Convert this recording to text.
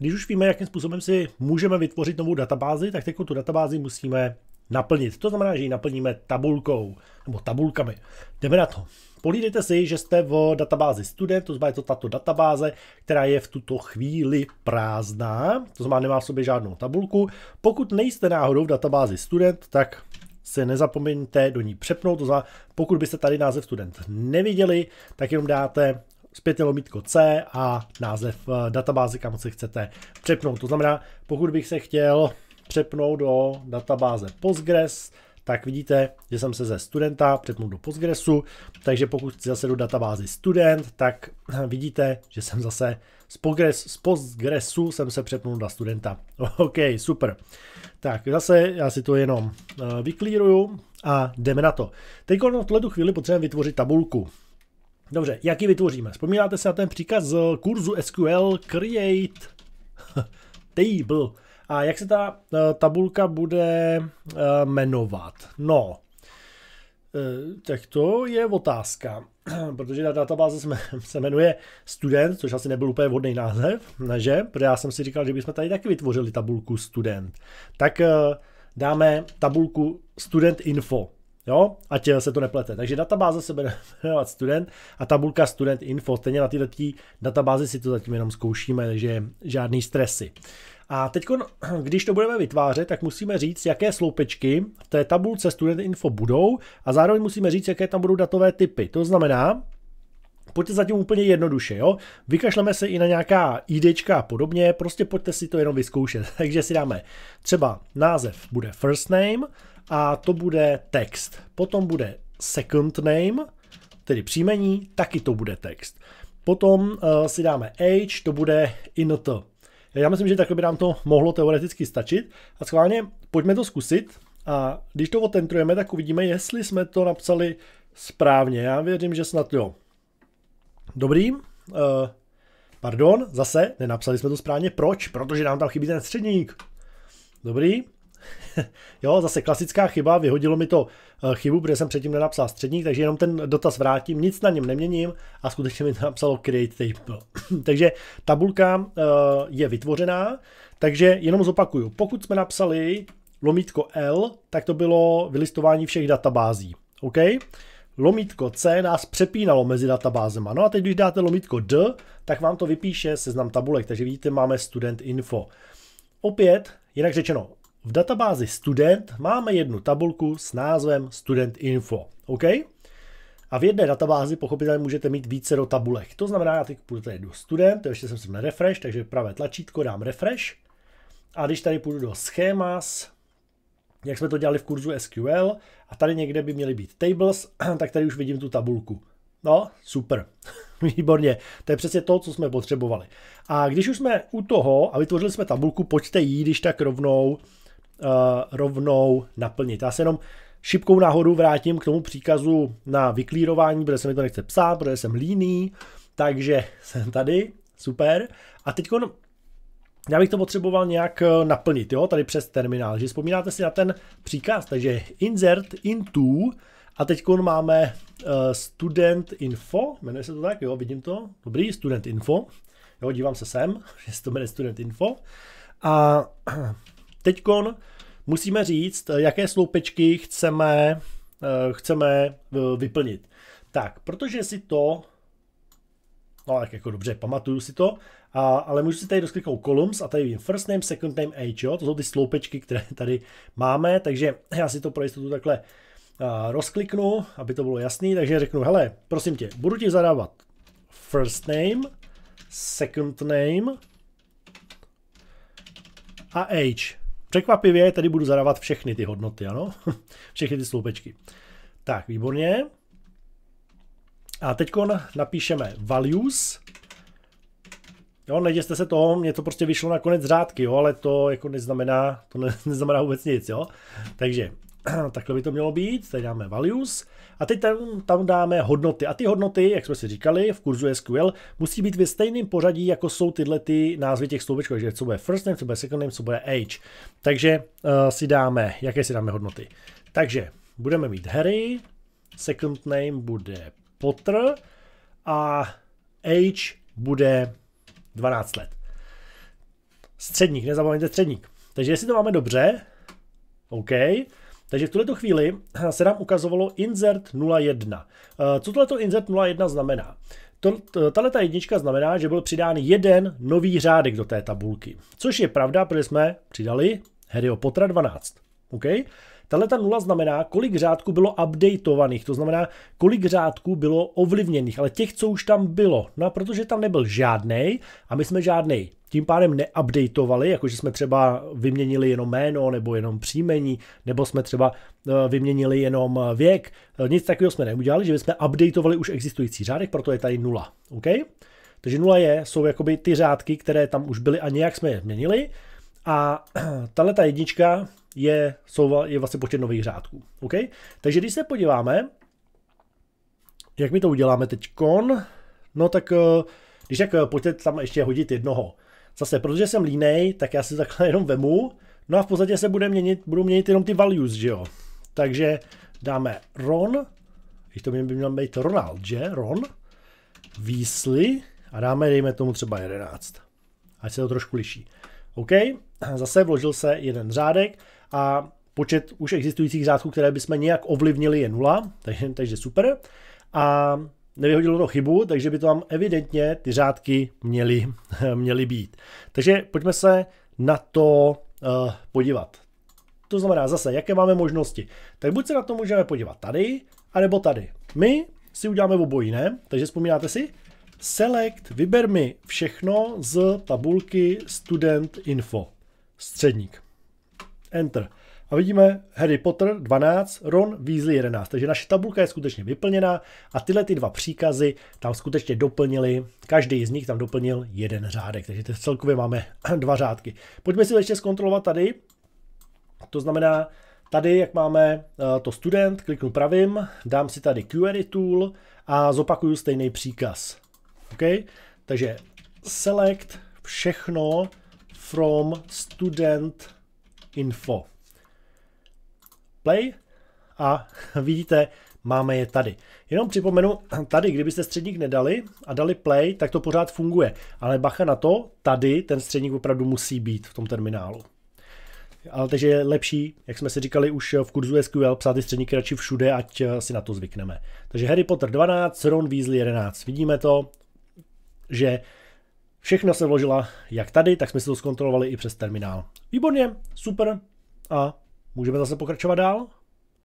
když už víme, jakým způsobem si můžeme vytvořit novou databázi, tak teď tu databázi musíme naplnit. To znamená, že ji naplníme tabulkou nebo tabulkami. Jdeme na to. Polídejte si, že jste v databázi student, to znamená, je to tato databáze, která je v tuto chvíli prázdná, to znamená, nemá v sobě žádnou tabulku. Pokud nejste náhodou v databázi student, tak se nezapomeňte do ní přepnout, to znamená, pokud byste tady název student neviděli, tak jenom dáte zpětně lomítko C a název eh, databáze, kam se chcete přepnout. To znamená, pokud bych se chtěl přepnout do databáze Postgres, tak vidíte, že jsem se ze studenta přepnul do Postgresu, takže pokud chci zase do databázy student, tak vidíte, že jsem zase z, Postgres, z Postgresu jsem se přepnul na studenta. OK, super. Tak zase já si to jenom eh, vyklíruju a jdeme na to. Teď na tuhle chvíli potřebujeme vytvořit tabulku. Dobře, jak ji vytvoříme? Vzpomínáte se na ten příkaz z kurzu SQL create table. A jak se ta eh, tabulka bude eh, jmenovat? No, eh, tak to je otázka, protože ta databáze se jmenuje student, což asi nebyl úplně vhodný název, že? Protože já jsem si říkal, že bychom tady taky vytvořili tabulku student. Tak dáme tabulku student info. Jo, ať se to neplete. Takže databáze se bude jmenovat student a tabulka student info. Stejně na tyhle databázi si to zatím jenom zkoušíme, takže žádný stresy. A teď, když to budeme vytvářet, tak musíme říct, jaké sloupečky v té tabulce student info budou a zároveň musíme říct, jaké tam budou datové typy. To znamená, pojďte zatím úplně jednoduše, jo? Vykašleme se i na nějaká IDčka a podobně, prostě pojďte si to jenom vyzkoušet. Takže si dáme třeba název bude first name a to bude text. Potom bude second name, tedy příjmení, taky to bude text. Potom uh, si dáme age, to bude int. Já myslím, že takhle by nám to mohlo teoreticky stačit. A schválně pojďme to zkusit. A když to otentrujeme, tak uvidíme, jestli jsme to napsali správně. Já věřím, že snad jo. Dobrý. Uh, pardon, zase, nenapsali jsme to správně. Proč? Protože nám tam chybí ten středník. Dobrý. jo, zase klasická chyba, vyhodilo mi to eh, chybu, protože jsem předtím nenapsal středník, takže jenom ten dotaz vrátím, nic na něm neměním a skutečně mi to napsalo create table. takže tabulka eh, je vytvořená, takže jenom zopakuju, pokud jsme napsali lomítko L, tak to bylo vylistování všech databází. OK? Lomítko C nás přepínalo mezi databázema. No a teď, když dáte lomítko D, tak vám to vypíše seznam tabulek. Takže vidíte, máme student info. Opět, jinak řečeno, v databázi student máme jednu tabulku s názvem student info. OK? A v jedné databázi pochopitelně můžete mít více do tabulek. To znamená, já teď půjdu tady do student, ještě jsem si na refresh, takže pravé tlačítko dám refresh. A když tady půjdu do schémas, jak jsme to dělali v kurzu SQL, a tady někde by měly být tables, tak tady už vidím tu tabulku. No, super, výborně. To je přesně to, co jsme potřebovali. A když už jsme u toho a vytvořili jsme tabulku, pojďte jí, když tak rovnou Eh, rovnou naplnit. Já se jenom šipkou nahoru vrátím k tomu příkazu na vyklírování, protože se mi to nechce psát, protože jsem líný, takže jsem tady, super. A teď já bych to potřeboval nějak eh, naplnit, jo, tady přes terminál, že vzpomínáte si na ten příkaz, takže insert into a teď máme eh, student info, jmenuje se to tak, jo, vidím to, dobrý, student info, jo, dívám se sem, že se to jmenuje student info a Teďkon musíme říct, eh, jaké sloupečky chceme, eh, chceme eh, vyplnit. Tak, protože si to, no tak jako dobře, pamatuju si to, a, ale můžu si tady rozkliknout columns a tady vím first name, second name, age, jo? to jsou ty sloupečky, které tady máme, takže já si to pro jistotu takhle rozkliknu, aby to bylo jasný, takže řeknu, hele, prosím tě, budu ti zadávat first name, second name a age. Překvapivě tady budu zadávat všechny ty hodnoty, ano? všechny ty sloupečky. Tak, výborně. A teď napíšeme values. Jo, neděste se toho, mě to prostě vyšlo na konec řádky, jo, ale to jako neznamená, to neznamená vůbec nic, jo. Takže Takhle by to mělo být, tady dáme values a teď tam, tam dáme hodnoty. A ty hodnoty, jak jsme si říkali v kurzu SQL, musí být ve stejném pořadí, jako jsou tyhle ty názvy těch sloubečků, takže co bude first name, co bude second name, co bude age. Takže uh, si dáme, jaké si dáme hodnoty. Takže budeme mít Harry, second name bude Potter a age bude 12 let. Středník, nezapomeňte středník. Takže jestli to máme dobře, OK, takže v tuto chvíli eh, se nám ukazovalo insert 01. Eh, co tohleto insert 01 znamená? Tahle ta jednička znamená, že byl přidán jeden nový řádek do té tabulky. Což je pravda, protože jsme přidali Harryho Pottera 12. Okay? Tahle ta nula znamená, kolik řádků bylo updateovaných, to znamená, kolik řádků bylo ovlivněných, ale těch, co už tam bylo. No a protože tam nebyl žádný a my jsme žádný tím pádem neupdateovali, jakože jsme třeba vyměnili jenom jméno nebo jenom příjmení, nebo jsme třeba eh, vyměnili jenom eh, věk. Eh, nic takového jsme neudělali, že jsme updateovali už existující řádek, proto je tady nula. Ok? Takže nula je, jsou jakoby ty řádky, které tam už byly a nějak jsme je měnili. A tahle ta jednička je, jsou, je vlastně počet nových řádků. Okay? Takže když se podíváme, jak my to uděláme teď kon, no tak eh, když tak eh, pojďte tam ještě hodit jednoho. Zase, protože jsem línej, tak já si takhle jenom vemu, no a v podstatě se bude měnit, budou měnit jenom ty values, že jo. Takže dáme Ron, když to by měl být Ronald, že? Ron, Weasley a dáme, dejme tomu třeba 11. Ať se to trošku liší. OK, zase vložil se jeden řádek, a počet už existujících řádků, které bychom nějak ovlivnili, je nula, takže, takže super. A nevyhodilo to chybu, takže by to tam evidentně ty řádky měly, měly být. Takže pojďme se na to uh, podívat. To znamená zase, jaké máme možnosti. Tak buď se na to můžeme podívat tady, anebo tady. My si uděláme obojí, ne? Takže vzpomínáte si? Select, vyber mi všechno z tabulky Student Info. Středník. Enter. A vidíme Harry Potter 12, Ron Weasley 11. Takže naše tabulka je skutečně vyplněná a tyhle ty dva příkazy tam skutečně doplnili, každý z nich tam doplnil jeden řádek. Takže celkově máme dva řádky. Pojďme si ještě zkontrolovat tady. To znamená, tady, jak máme eh, to student, kliknu pravým, dám si tady query tool a zopakuju stejný příkaz. OK? Takže select všechno from student info. Play a vidíte, máme je tady. Jenom připomenu, tady, kdybyste středník nedali a dali play, tak to pořád funguje. Ale bacha na to, tady ten středník opravdu musí být v tom terminálu. Ale takže je lepší, jak jsme si říkali už v kurzu SQL, psát ty středníky radši všude, ať eh, si na to zvykneme. Takže Harry Potter 12, Ron Weasley 11. Vidíme to, že Všechno se vložila jak tady, tak jsme si to zkontrolovali i přes terminál. Výborně, super a můžeme zase pokračovat dál.